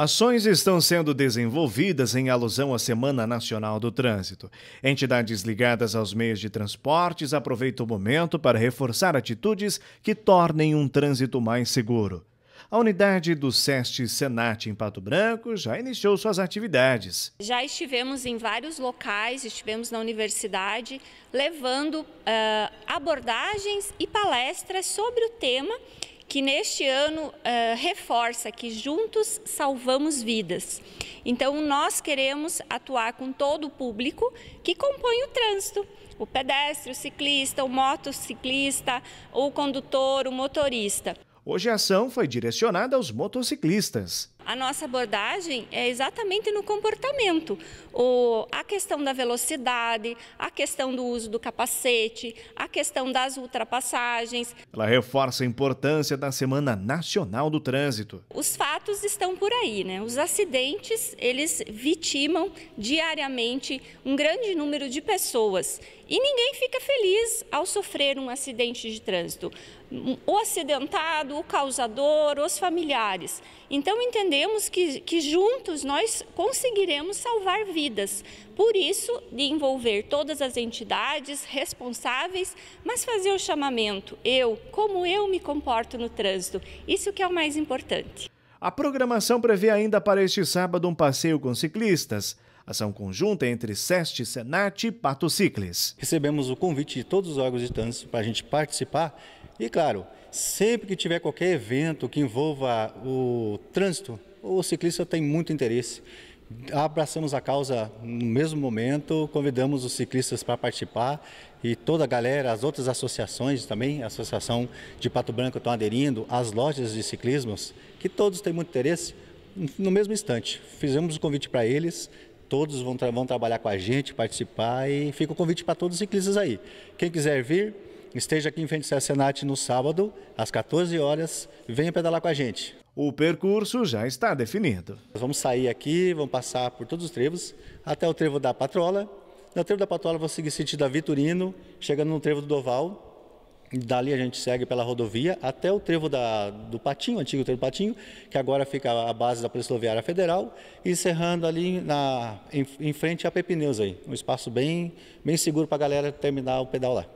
Ações estão sendo desenvolvidas em alusão à Semana Nacional do Trânsito. Entidades ligadas aos meios de transportes aproveitam o momento para reforçar atitudes que tornem um trânsito mais seguro. A unidade do SEST Senat em Pato Branco já iniciou suas atividades. Já estivemos em vários locais, estivemos na universidade, levando uh, abordagens e palestras sobre o tema que neste ano uh, reforça que juntos salvamos vidas. Então, nós queremos atuar com todo o público que compõe o trânsito: o pedestre, o ciclista, o motociclista, o condutor, o motorista. Hoje a ação foi direcionada aos motociclistas. A nossa abordagem é exatamente no comportamento. O, a questão da velocidade, a questão do uso do capacete, a questão das ultrapassagens. Ela reforça a importância da Semana Nacional do Trânsito. Os fatos fatos estão por aí, né? Os acidentes, eles vitimam diariamente um grande número de pessoas e ninguém fica feliz ao sofrer um acidente de trânsito. O acidentado, o causador, os familiares. Então entendemos que, que juntos nós conseguiremos salvar vidas. Por isso, de envolver todas as entidades responsáveis, mas fazer o chamamento, eu, como eu me comporto no trânsito. Isso que é o mais importante. A programação prevê ainda para este sábado um passeio com ciclistas. Ação conjunta entre SEST, Senat e Pato Cicles. Recebemos o convite de todos os órgãos de trânsito para a gente participar. E claro, sempre que tiver qualquer evento que envolva o trânsito, o ciclista tem muito interesse abraçamos a causa no mesmo momento, convidamos os ciclistas para participar e toda a galera, as outras associações também, a Associação de Pato Branco estão aderindo, as lojas de ciclismos, que todos têm muito interesse, no mesmo instante. Fizemos o convite para eles, todos vão, tra vão trabalhar com a gente, participar e fica o convite para todos os ciclistas aí. Quem quiser vir, Esteja aqui em frente ao Senat no sábado, às 14 horas. Venha pedalar com a gente. O percurso já está definido. Nós vamos sair aqui, vamos passar por todos os trevos, até o trevo da Patrola. No trevo da Patrola, vou seguir sentido da Vitorino, chegando no trevo do Doval. Dali a gente segue pela rodovia até o trevo da, do Patinho, antigo trevo do Patinho, que agora fica a base da Polícia Rodoviária Federal, e encerrando ali na, em, em frente à Pepineus aí, um espaço bem, bem seguro para a galera terminar o pedal lá.